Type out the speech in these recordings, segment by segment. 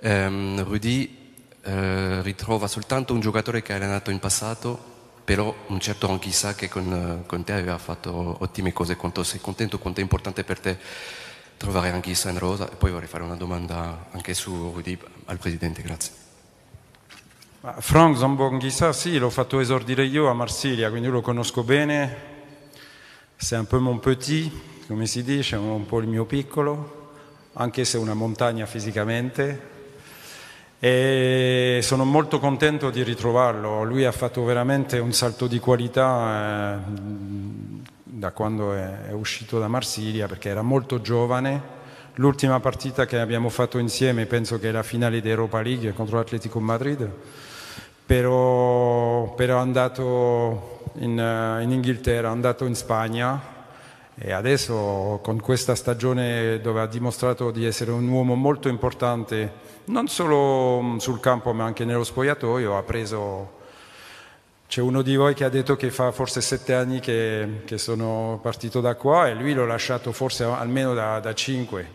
ehm, Rudy eh, ritrova soltanto un giocatore che ha allenato in passato, però un certo Anchisa che con, eh, con, te aveva fatto ottime cose, quanto sei contento, quanto è importante per te trovare Anchisa in rosa e poi vorrei fare una domanda anche su Rudy al Presidente, grazie. Frank Zambonghisa sì, l'ho fatto esordire io a Marsiglia, quindi lo conosco bene, c'est un peu mon petit, come si dice, un po' il mio piccolo, anche se una montagna fisicamente, e sono molto contento di ritrovarlo. Lui ha fatto veramente un salto di qualità eh, da quando è, uscito da Marsiglia perché era molto giovane. L'ultima partita che abbiamo fatto insieme penso che è la finale di Europa League contro l'Atletico Madrid, però, però è andato in, eh, in Inghilterra, è andato in Spagna e adesso con questa stagione dove ha dimostrato di essere un uomo molto importante, non solo mm, sul campo ma anche nello spogliatoio, ha preso... C'è uno di voi che ha detto che fa forse sette anni che, che sono partito da qua e lui l'ho lasciato forse almeno da, da cinque.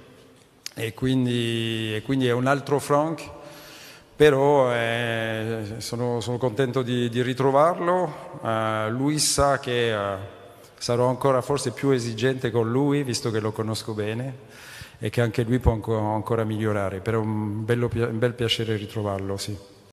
E quindi, e quindi, è un altro Frank, però eh, sono, sono, contento di, di ritrovarlo. Uh, lui sa che... Uh, sarò ancora forse più esigente con lui, visto che lo conosco bene e che anche lui può ancora migliorare, però è un, un bel piacere ritrovarlo, sì.